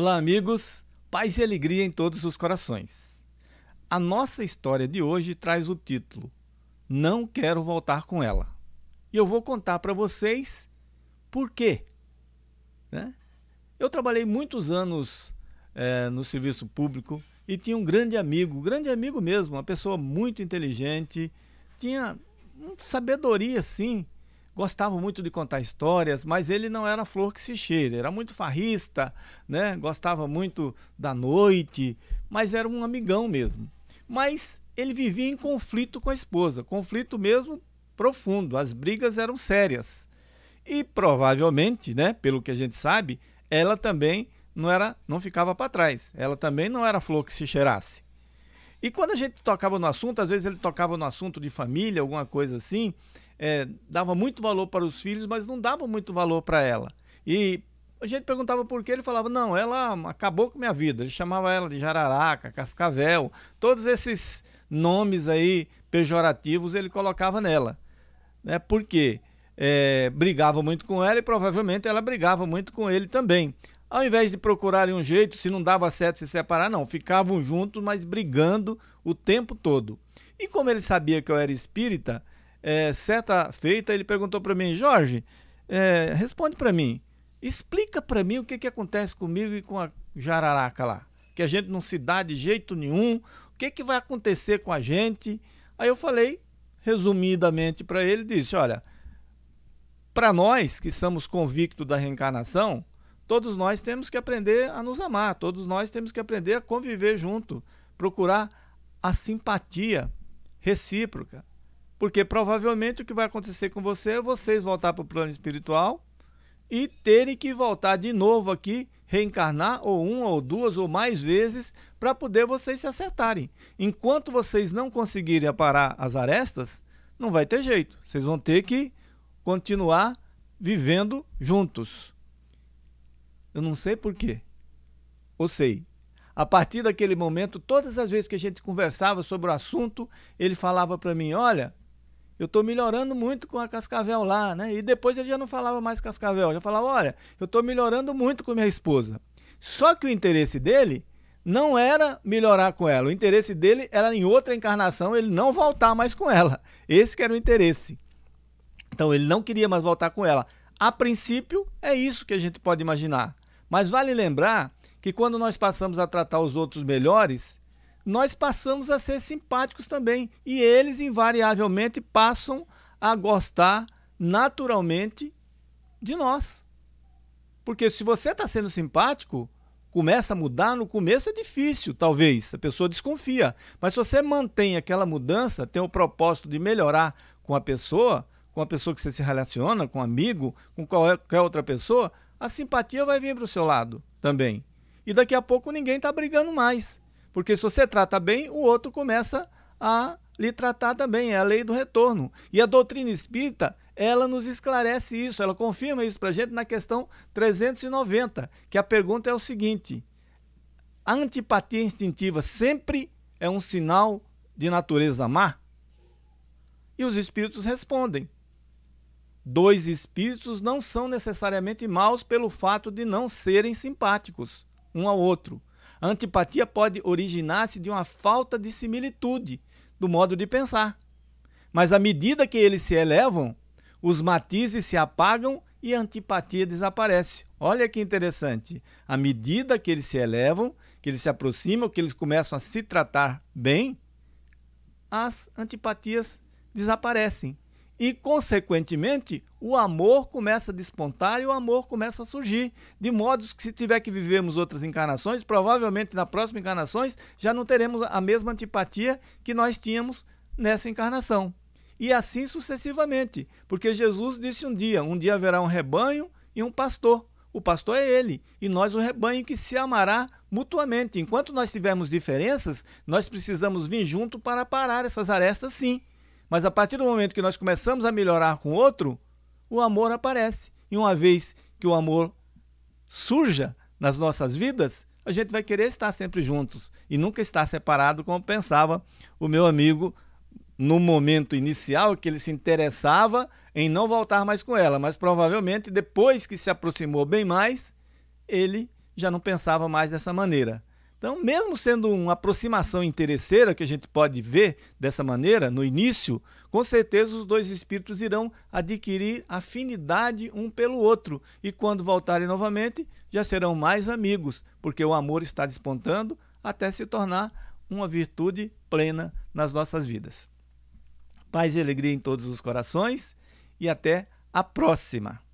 Olá, amigos. Paz e alegria em todos os corações. A nossa história de hoje traz o título Não Quero Voltar com Ela. E eu vou contar para vocês por quê. Né? Eu trabalhei muitos anos é, no serviço público e tinha um grande amigo, grande amigo mesmo, uma pessoa muito inteligente, tinha hum, sabedoria, sim, gostava muito de contar histórias, mas ele não era flor que se cheira, era muito farrista, né? Gostava muito da noite, mas era um amigão mesmo. Mas ele vivia em conflito com a esposa, conflito mesmo profundo, as brigas eram sérias. E provavelmente, né, pelo que a gente sabe, ela também não era, não ficava para trás. Ela também não era flor que se cheirasse. E quando a gente tocava no assunto, às vezes ele tocava no assunto de família, alguma coisa assim, é, dava muito valor para os filhos, mas não dava muito valor para ela. E a gente perguntava por que ele falava, não, ela acabou com minha vida. Ele chamava ela de jararaca, cascavel, todos esses nomes aí pejorativos ele colocava nela. Né? Por quê? É, brigava muito com ela e provavelmente ela brigava muito com ele também. Ao invés de procurarem um jeito, se não dava certo se separar, não, ficavam juntos, mas brigando o tempo todo. E como ele sabia que eu era espírita, é, certa feita ele perguntou para mim, Jorge, é, responde para mim, explica para mim o que, que acontece comigo e com a jararaca lá, que a gente não se dá de jeito nenhum, o que, que vai acontecer com a gente? Aí eu falei, resumidamente para ele, disse, olha, para nós que somos convictos da reencarnação, todos nós temos que aprender a nos amar, todos nós temos que aprender a conviver junto, procurar a simpatia recíproca. Porque provavelmente o que vai acontecer com você é vocês voltar para o plano espiritual e terem que voltar de novo aqui, reencarnar ou uma ou duas ou mais vezes para poder vocês se acertarem. Enquanto vocês não conseguirem aparar as arestas, não vai ter jeito. Vocês vão ter que continuar vivendo juntos. Eu não sei por quê. Ou sei. A partir daquele momento, todas as vezes que a gente conversava sobre o assunto, ele falava para mim: Olha, eu estou melhorando muito com a Cascavel lá, né? E depois ele já não falava mais Cascavel, já falava: Olha, eu estou melhorando muito com minha esposa. Só que o interesse dele não era melhorar com ela. O interesse dele era em outra encarnação ele não voltar mais com ela. Esse que era o interesse. Então ele não queria mais voltar com ela. A princípio, é isso que a gente pode imaginar. Mas vale lembrar que quando nós passamos a tratar os outros melhores, nós passamos a ser simpáticos também. E eles, invariavelmente, passam a gostar naturalmente de nós. Porque se você está sendo simpático, começa a mudar, no começo é difícil, talvez, a pessoa desconfia. Mas se você mantém aquela mudança, tem o propósito de melhorar com a pessoa, com a pessoa que você se relaciona, com um amigo, com qualquer outra pessoa, a simpatia vai vir para o seu lado também. E daqui a pouco ninguém está brigando mais. Porque se você trata bem, o outro começa a lhe tratar também. É a lei do retorno. E a doutrina espírita, ela nos esclarece isso, ela confirma isso para a gente na questão 390, que a pergunta é o seguinte: a antipatia instintiva sempre é um sinal de natureza má? E os espíritos respondem: Dois espíritos não são necessariamente maus pelo fato de não serem simpáticos um ao outro. A antipatia pode originar-se de uma falta de similitude do modo de pensar. Mas à medida que eles se elevam, os matizes se apagam e a antipatia desaparece. Olha que interessante. À medida que eles se elevam, que eles se aproximam, que eles começam a se tratar bem, as antipatias desaparecem. E, consequentemente, o amor começa a despontar e o amor começa a surgir. De modo que, se tiver que vivermos outras encarnações, provavelmente na próxima encarnações já não teremos a mesma antipatia que nós tínhamos nessa encarnação. E assim sucessivamente. Porque Jesus disse um dia: um dia haverá um rebanho e um pastor. O pastor é ele, e nós o rebanho que se amará mutuamente. Enquanto nós tivermos diferenças, nós precisamos vir junto para parar essas arestas, sim. Mas a partir do momento que nós começamos a melhorar com o outro, o amor aparece. E uma vez que o amor surja nas nossas vidas, a gente vai querer estar sempre juntos e nunca estar separado, como pensava o meu amigo no momento inicial, que ele se interessava em não voltar mais com ela, mas provavelmente depois que se aproximou bem mais, ele já não pensava mais dessa maneira. Então, mesmo sendo uma aproximação interesseira que a gente pode ver dessa maneira no início, com certeza os dois espíritos irão adquirir afinidade um pelo outro e quando voltarem novamente, já serão mais amigos, porque o amor está despontando até se tornar uma virtude plena nas nossas vidas. Paz e alegria em todos os corações e até a próxima.